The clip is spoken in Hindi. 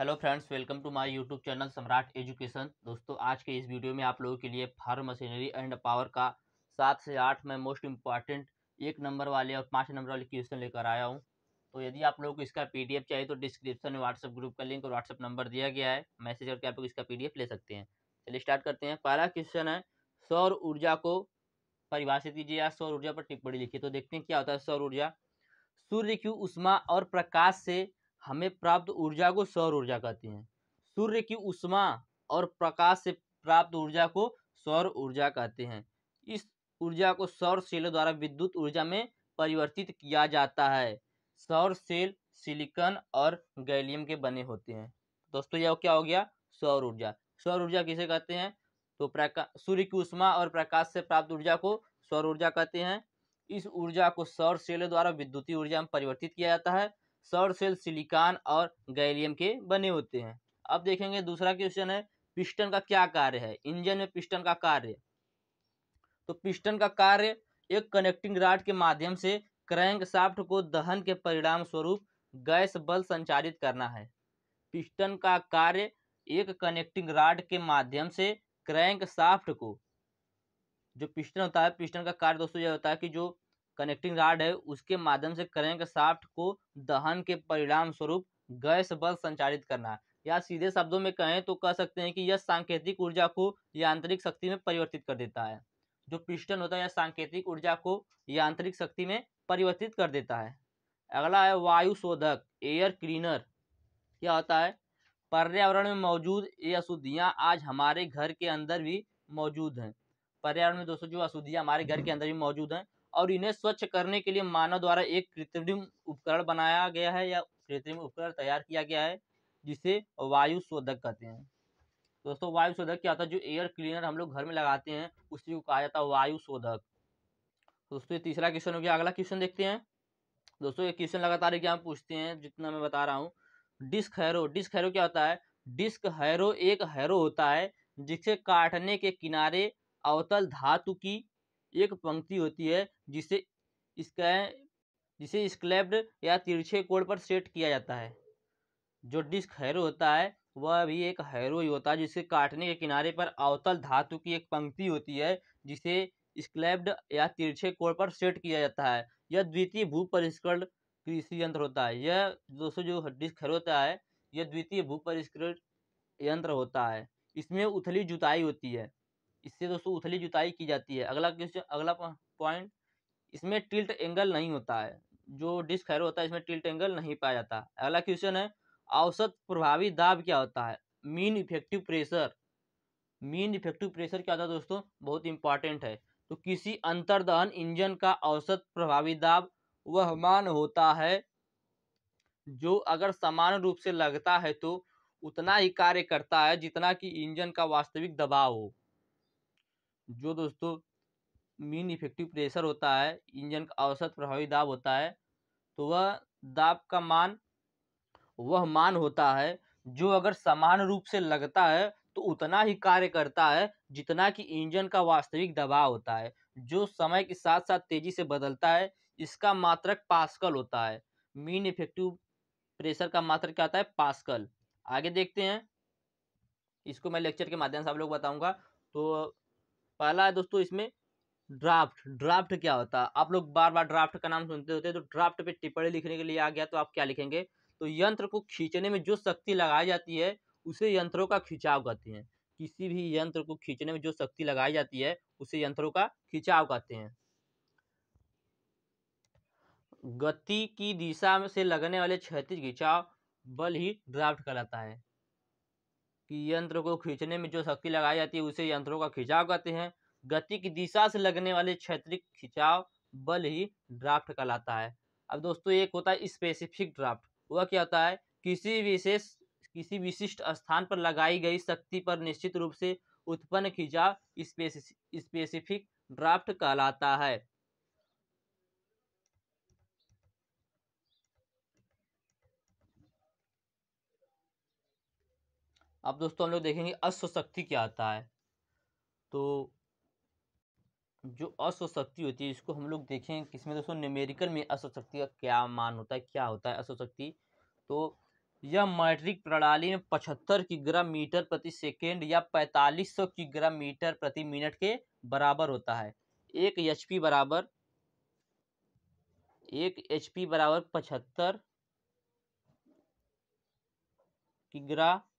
hello friends welcome to my YouTube channel Samrat education दोस्तों आज के इस वीडियो में आप लोगों के लिए फार्म मशीनरी एंड पावर का सात से आठ में मोस्ट इम्पॉर्टेंट एक नंबर वाले और पाँच नंबर वाले क्वेश्चन लेकर आया हूँ तो यदि आप लोगों को इसका पीडीएफ चाहिए तो डिस्क्रिप्शन में व्हाट्सअप ग्रुप का लिंक और व्हाट्सअप नंबर दिया गया है मैसेज करके आप लोग इसका पी ले सकते हैं चलिए स्टार्ट करते हैं पहला क्वेश्चन है सौर ऊर्जा को परिभाषित कीजिए या सौर ऊर्जा पर टिप्पणी लिखिए तो देखते हैं क्या होता है सौर ऊर्जा सूर्य की उष्मा और प्रकाश से हमें प्राप्त ऊर्जा को सौर ऊर्जा कहते हैं सूर्य की उष्मा और प्रकाश से प्राप्त ऊर्जा को सौर ऊर्जा कहते हैं इस ऊर्जा को सौर सेल द्वारा विद्युत ऊर्जा में परिवर्तित किया जाता है सौर सेल सिलिकॉन और गैलियम के बने होते हैं दोस्तों यह क्या हो गया सौर ऊर्जा सौर ऊर्जा किसे कहते हैं तो प्रकाश सूर्य की उष्मा और प्रकाश से प्राप्त ऊर्जा को सौर ऊर्जा कहते हैं इस ऊर्जा को सौर सेल द्वारा विद्युतीय ऊर्जा में परिवर्तित किया जाता है सौर सेल सिलिकॉन और गैलियम के बने होते हैं अब देखेंगे दूसरा क्वेश्चन है पिस्टन का क्या कार्य है इंजन में पिस्टन का कार्य तो पिस्टन का कार्य एक कनेक्टिंग राड के माध्यम से क्रैंक साफ्ट को दहन के परिणाम स्वरूप गैस बल संचारित करना है पिस्टन का कार्य एक कनेक्टिंग राड के माध्यम से क्रैंक साफ्ट को जो पिस्टन होता है पिस्टन का कार्य दोस्तों यह होता है कि जो कनेक्टिंग राड है उसके माध्यम से करेंगे साफ्ट को दहन के परिणाम स्वरूप गैस बल संचारित करना या सीधे शब्दों में कहें तो कह सकते हैं कि यह सांकेतिक ऊर्जा को यांत्रिक शक्ति में परिवर्तित कर देता है जो पिस्टन होता है यह सांकेतिक ऊर्जा को यांत्रिक शक्ति में परिवर्तित कर देता है अगला है वायु शोधक एयर क्लीनर क्या होता है पर्यावरण में मौजूद ये अशुद्धियाँ आज हमारे घर के अंदर भी मौजूद हैं पर्यावरण में दोस्तों जो अशुद्धियाँ हमारे घर के अंदर भी मौजूद हैं और इन्हें स्वच्छ करने के लिए मानव द्वारा एक कृत्रिम उपकरण बनाया गया है या कृत्रिम उपकरण तैयार किया गया है जिसे वायु शोधक कहते हैं दोस्तों वायु शोधक क्या होता है जो एयर क्लीनर हम लोग घर में लगाते हैं उसी को कहा जाता है वायु शोधक दोस्तों ये तीसरा क्वेश्चन हो गया अगला क्वेश्चन देखते हैं दोस्तों ये क्वेश्चन लगातार एग्जाम पूछते हैं जितना मैं बता रहा हूँ डिस्क हैरो डिस्क हैरो क्या होता है डिस्क हैरो एक हैरो होता है जिसे काटने के किनारे अवतल धातु की एक पंक्ति होती है जिसे इसका जिसे स्क्लेब्ड या तिरछे कोड़ पर सेट किया जाता है जो डिस्क हैरो होता है वह भी एक हैरो ही होता है जिसे काटने के किनारे पर अवतल धातु की एक पंक्ति होती है जिसे स्क्लेब्ड या तिरछे कोड़ पर सेट किया जाता है यह द्वितीय भू परिष्कृत कृषि यंत्र होता है यह दोस्तों जो डिस्क हैरो होता है यह द्वितीय भू परिष्कृत यंत्र होता है इसमें उथली जुताई होती है इससे दोस्तों उथली जुताई की जाती है अगला क्वेश्चन अगला पॉइंट इसमें टिल्ट एंगल नहीं होता है जो डिस्क हैरो होता है इसमें टिल्ट एंगल नहीं पाया जाता अगला क्वेश्चन है औसत प्रभावी दाब क्या होता है mean effective pressure mean effective pressure क्या होता है दोस्तों बहुत इंपॉर्टेंट है तो किसी अंतर्दहन इंजन का औसत प्रभावी दाब वह मान होता है जो अगर समान रूप से लगता है तो उतना ही कार्य करता है जितना कि इंजन का वास्तविक दबाव हो जो दोस्तों मीन इफेक्टिव प्रेशर होता है इंजन का औसत प्रभावी दाब होता है तो वह दाब का मान वह मान होता है जो अगर समान रूप से लगता है तो उतना ही कार्य करता है जितना कि इंजन का वास्तविक दबाव होता है जो समय के साथ साथ तेजी से बदलता है इसका मात्रक पास्कल होता है मीन इफेक्टिव प्रेशर का मात्रक क्या होता है पास्कल आगे देखते हैं इसको मैं लेक्चर के माध्यम से आप लोग बताऊंगा तो पहला है दोस्तों इसमें ड्राफ्ट ड्राफ्ट क्या होता है आप लोग बार बार ड्राफ्ट का नाम सुनते होते हैं तो ड्राफ्ट पे टिप्पणी लिखने के लिए आ गया तो आप क्या लिखेंगे तो यंत्र को खींचने में जो शक्ति लगाई जाती है उसे यंत्रों का खिंचाव कहते हैं किसी भी यंत्र को खींचने में जो शक्ति लगाई जाती है उसे यंत्रों का खिंचाव कहते हैं गति की दिशा में से लगने वाले क्षैतिज खिंचाव बल ही ड्राफ्ट कहलाता है कि यंत्र को खींचने में जो शक्ति लगाई जाती है उसे यंत्रों का खिंचाव कहते हैं गति की दिशा से लगने वाले क्षेत्रिक खिंचाव बल ही ड्राफ्ट कहलाता है अब दोस्तों एक होता है स्पेसिफिक ड्राफ्ट वह क्या होता है किसी विशेष किसी विशिष्ट स्थान पर लगाई गई शक्ति पर निश्चित रूप से उत्पन्न खिंचाव स्पेसिफिक ड्राफ्ट कहलाता है अब दोस्तों हम लोग देखेंगे अश्वशक्ति क्या आता है तो जो अश्वशक्ति होती है इसको हम लोग देखें किसमें दोस्तों न्यूमेरिकल में अश्वशक्ति का क्या मान होता है क्या होता है अश्वशक्ति तो यह मैट्रिक प्रणाली में पचहत्तर किग्रा मीटर प्रति सेकेंड या पैंतालीस सौ किग्रा मीटर प्रति मिनट के बराबर होता है एक एच पी बराबर एक एच पी बराबर पचहत्तर किग्रा